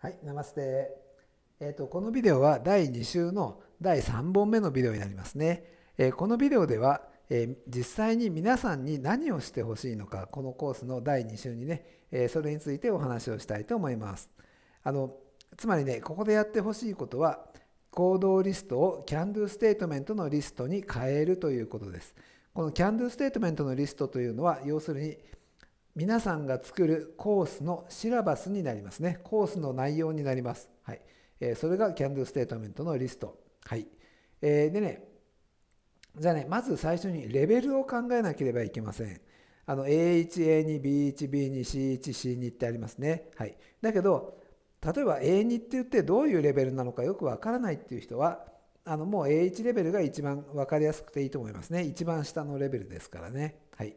はい、ナマステ。えっ、ー、と、このビデオは第2週の第3本目のビデオになりますね。えー、このビデオでは、えー、実際に皆さんに何をしてほしいのか、このコースの第2週にね、えそれについてお話をしたいと思います。あの、つまりね、ここでやってほしいことは、行動リストを CANDO ステートメントのリストに変えるということです。この CANDO ステートメントのリストというのは、要するに、皆さんが作るコースのシラバスになりますね。コースの内容になります。はい。えー、それが CANDO ステートメントのリスト。はい。えー、でね、じゃあね、まず最初にレベルを考えなければいけません。あの、A1、A2、B1、B2、C1、C2 ってありますね。はい。だけど、例えば A2 って言ってどういうレベルなのかよくわからないっていう人は、あのもう A1 レベルが一番分かりやすくていいと思いますね。一番下のレベルですからね。はい。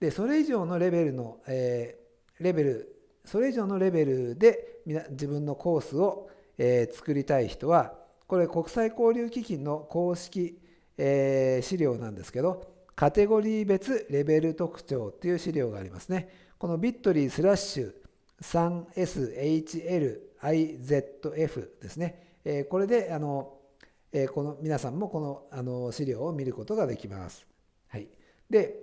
でそれ以上のレベルの、えー、レベルそれ以上のレベルで自分のコースを、えー、作りたい人はこれ国際交流基金の公式、えー、資料なんですけどカテゴリー別レベル特徴っていう資料がありますねこのビットリースラッシュ 3SHLIZF ですね、えー、これであの、えー、この皆さんもこのあの資料を見ることができます、はい、で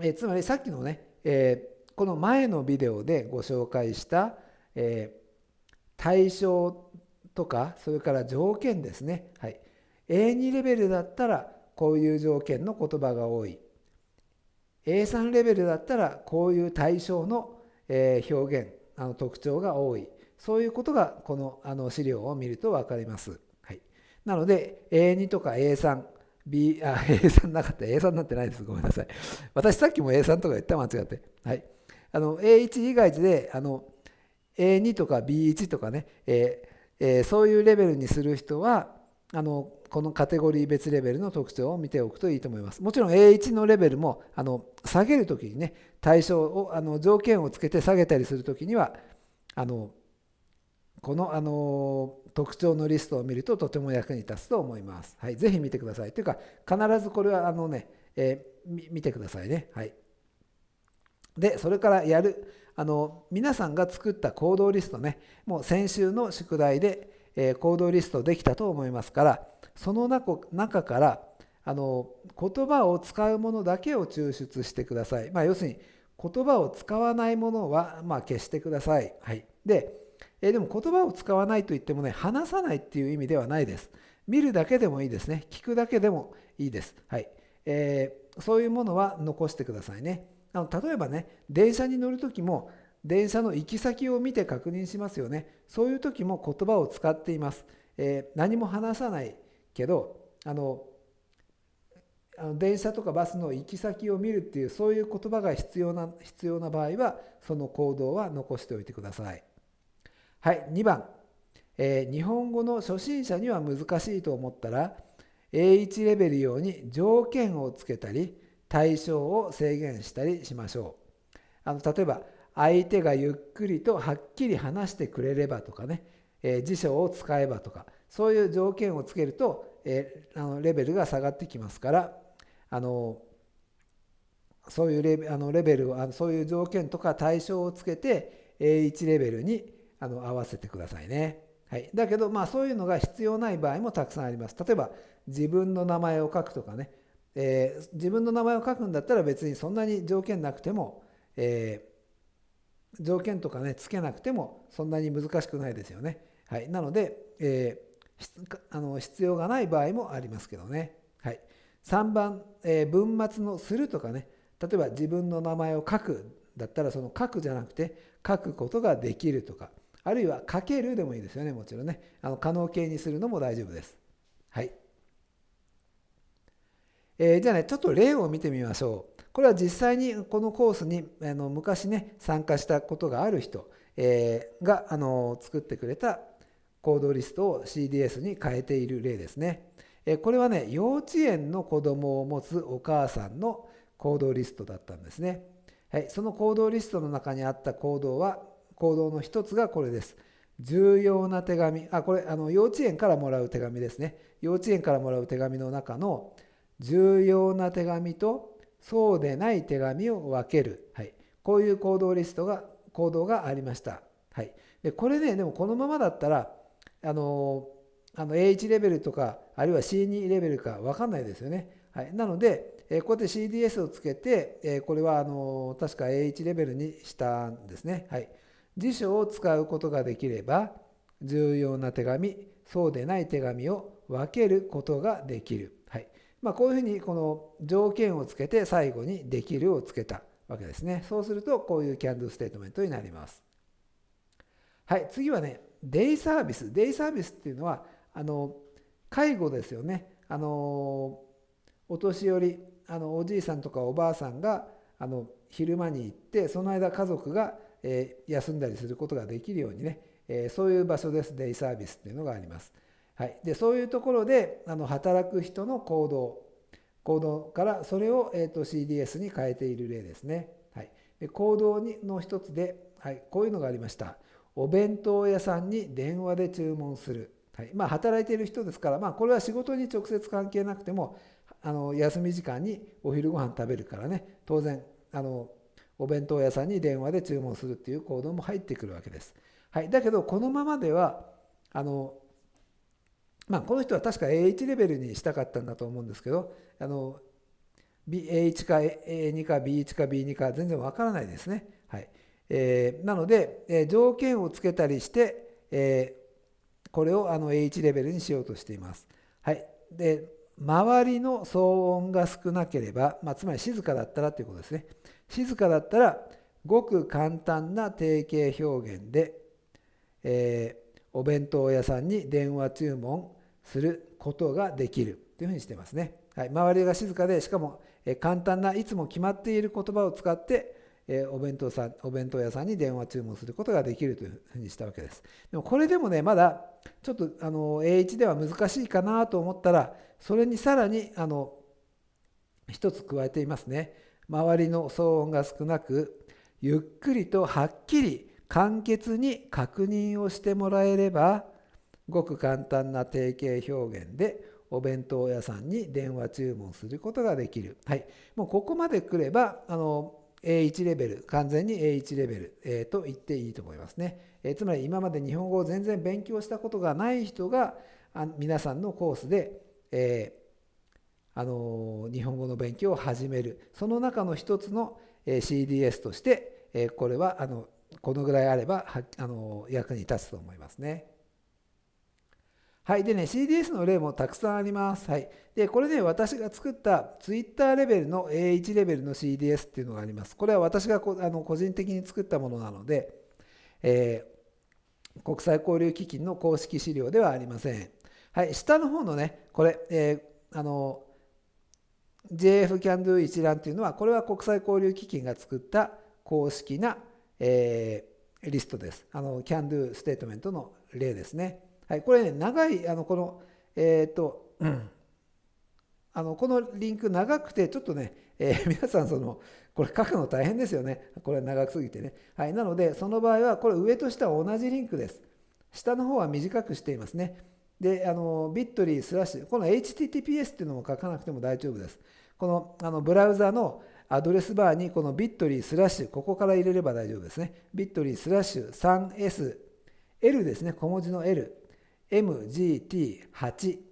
えつまりさっきのね、えー、この前のビデオでご紹介した、えー、対象とかそれから条件ですね、はい、A2 レベルだったらこういう条件の言葉が多い A3 レベルだったらこういう対象の、えー、表現あの特徴が多いそういうことがこのあの資料を見ると分かります。はい、なので A2 とか A3 B、あ、A3 なかった。A3 になってないです。ごめんなさい。私さっきも A3 とか言った間違って。はい。あの、A1 以外で、あの、A2 とか B1 とかね、えー、えー、そういうレベルにする人は、あの、このカテゴリー別レベルの特徴を見ておくといいと思います。もちろん A1 のレベルも、あの、下げるときにね、対象を、あの、条件をつけて下げたりするときには、あの、この、あの特徴のリストを見るととても役に立つと思います。はい、ぜひ見てください。というか必ずこれはあのね、えー、見てくださいね。はい、でそれからやるあの皆さんが作った行動リストねもう先週の宿題で、えー、行動リストできたと思いますからその中からあの言葉を使うものだけを抽出してください。まあ、要するに言葉を使わないものは、まあ、消してください。はい、でえー、でも言葉を使わないといってもね、話さないっていう意味ではないです。見るだけでもいいですね。聞くだけでもいいです。はい。えー、そういうものは残してくださいね。あの例えばね、電車に乗るときも、電車の行き先を見て確認しますよね。そういう時も言葉を使っています。えー、何も話さないけどあのあの電車とかバスの行き先を見るっていうそういう言葉が必要な必要な場合はその行動は残しておいてください。はい、2番、えー、日本語の初心者には難しいと思ったら A1 レベル用に条件をつけたり対象を制限したりしましょう。あの例えば相手がゆっくりとはっきり話してくれればとかね、えー、辞書を使えばとかそういう条件をつけると、えー、あのレベルが下がってきますからあのそういうレベあのレベルをあのそういう条件とか対象をつけて A1 レベルにあの合わせてくださいね。はい、だけど、まあ、そういうのが必要ない場合もたくさんあります。例えば自分の名前を書くとかね、えー、自分の名前を書くんだったら別にそんなに条件なくても、えー、条件とかねつけなくてもそんなに難しくないですよね。はい、なので、えー、あの必要がない場合もありますけどね。はい、3番、え文末の「する」とかね例えば自分の名前を書くだったらその書くじゃなくて書くことができるとかあるいはかけるでもいいですよねもちろんねあの可能形にするのも大丈夫ですはい、えー、じゃあねちょっと例を見てみましょうこれは実際にこのコースにあの昔ね参加したことがある人、えー、があの作ってくれた行動リストを CDS に変えている例ですね、えー、これはね幼稚園の子供を持つお母さんの行動リストだったんですねはい、その行動リストの中にあった行動は行動の一つがこれです。重要な手紙、あ、これ、あの、幼稚園からもらう手紙ですね。幼稚園からもらう手紙の中の、重要な手紙とそうでない手紙を分ける。はい。こういう行動リストが、行動がありました。はい。で、これね、でもこのままだったら、あの、あの A1 レベルとか、あるいは C2 レベルか分かんないですよね。はい、なので、えこうやって CDS をつけて、えこれはあの確か A1 レベルにしたんですね。はい、辞書を使うことができれば重要な手紙そうでない手紙を分けることができる、はいまあ、こういうふうにこの条件をつけて最後に「できる」をつけたわけですねそうするとこういうキャンドゥステートメントになりますはい次はねデイサービスデイサービスっていうのはあの介護ですよねあのお年寄りあのおじいさんとかおばあさんがあの昼間に行ってその間家族がえ休んだりすることができるようにね、えそういう場所ですデイサービスっていうのがあります。はい、でそういうところであの働く人の行動行動からそれを、えーと、と CDS に変えている例ですね。はい、で行動にの一つで、はい、こういうのがありました。お弁当屋さんに電話で注文する。はいまあ、働いている人ですから、まあ、これは仕事に直接関係なくてもあの休み時間にお昼ご飯食べるからね当然あのお弁当屋さんに電話で注文するっていう行動も入ってくるわけです。はい、だけどこのままではあの、まあ、この人は確か A1 レベルにしたかったんだと思うんですけどあの A1 か A2 か B1 か B2 か全然わからないですね。はいえー、なので、えー、条件をつけたりして、えー、これをあの A1 レベルにしようとしています。はい、で周りの騒音が少なければ、まあ、つまり静かだったらということですね静かだったらごく簡単な定型表現で、えー、お弁当屋さんに電話注文することができるというふうにしてますね、はい、周りが静かでしかも、え簡単ないつも決まっている言葉を使ってえお弁当さんお弁当屋さんに電話注文することができるというふうにしたわけです。でもこれでもねまだちょっとあの A1 では難しいかなと思ったらそれにさらにあの一つ加えていますね。周りの騒音が少なくゆっくりとはっきり簡潔に確認をしてもらえればごく簡単な定型表現でお弁当屋さんに電話注文することができる。はい、もうここまで来ればあの A1 レベル、完全に A1 レベル、えー、と言っていいと思いますね。えー、つまり今まで日本語を全然勉強したことがない人があ皆さんのコースで、えー、あの日本語の勉強を始める。その中の一つの、え CDS として、えこれはあのこのぐらいあればあの役に立つと思いますね。はい。でね、CDS の例もたくさんあります。はい。で、これね、私が作った Twitter レベルの A1 レベルの CDS っていうのがあります。これは私がこあの個人的に作ったものなので、えー、国際交流基金の公式資料ではありません。はい。下の方のね、これ、えー、あの、JF CanDo 一覧っていうのは、これは国際交流基金が作った公式な、えー、リストです。あの、CanDo ステートメントの例ですね。はい、これね長いあのこのえっ、ー、と、うん、あのこのリンク長くてちょっとね、えー、皆さんそのこれ書くの大変ですよねこれ長すぎてねはいなのでその場合はこれ上と下は同じリンクです下の方は短くしていますねであのビットリースラッシュこの HTTPS っていうのも書かなくても大丈夫ですこのあのブラウザのアドレスバーにこのビットリースラッシュここから入れれば大丈夫ですねビットリースラッシュ 3SL ですね小文字の L MGT8、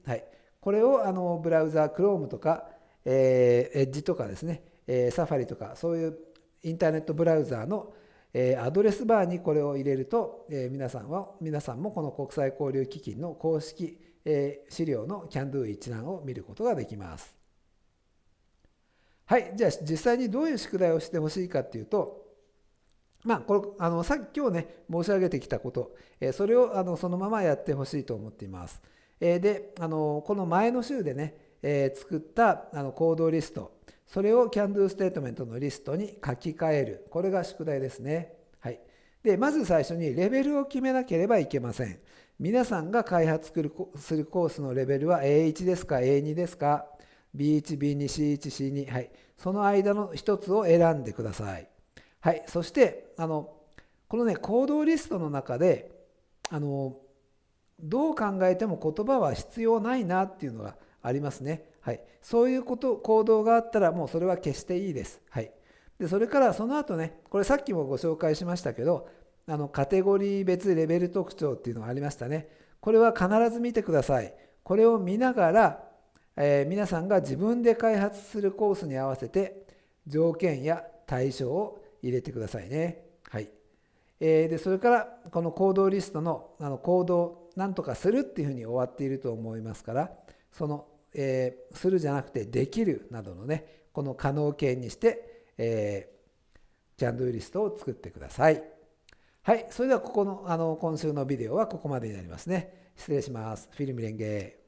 はい、これをあのブラウザー Chrome とか、えー、Edge とかですね、えー、Safari とかそういうインターネットブラウザーの、えー、アドレスバーにこれを入れると、えー、皆さんは皆さんもこの国際交流基金の公式、えー、資料の CANDO 一覧を見ることができます。はい、じゃあ実際にどういう宿題をしてほしいかっていうと、まあ、これあのさっき今日ね申し上げてきたこと、えそれをあのそのままやってほしいと思っています。えであのこの前の週でね、え作ったあの行動リストそれを CANDO ステートメントのリストに書き換えるこれが宿題ですね。はい、でまず最初にレベルを決めなければいけません。皆さんが開発するコースのレベルは A1 ですか A2 ですか B1、B2、C1、C2、はい、その間の1つを選んでください。はい、そしてあのこのね行動リストの中であのどう考えても言葉は必要ないなっていうのがありますね。はい、そういうこと行動があったらもうそれは決していいです。はい、でそれからその後ねこれさっきもご紹介しましたけどあのカテゴリー別レベル特徴っていうのがありましたね。これは必ず見てください。これを見ながら、えー、皆さんが自分で開発するコースに合わせて条件や対象を入れてくださいね。はい。えー、で、それから、この行動リストの、あの、行動、なんとかするっていうふうに終わっていると思いますから、その、えー、するじゃなくて、できるなどのね、この可能形にして、えー、ジャンドゥリストを作ってください。はい。それでは、ここの、あの、今週のビデオはここまでになりますね。失礼します。フィルムレンゲ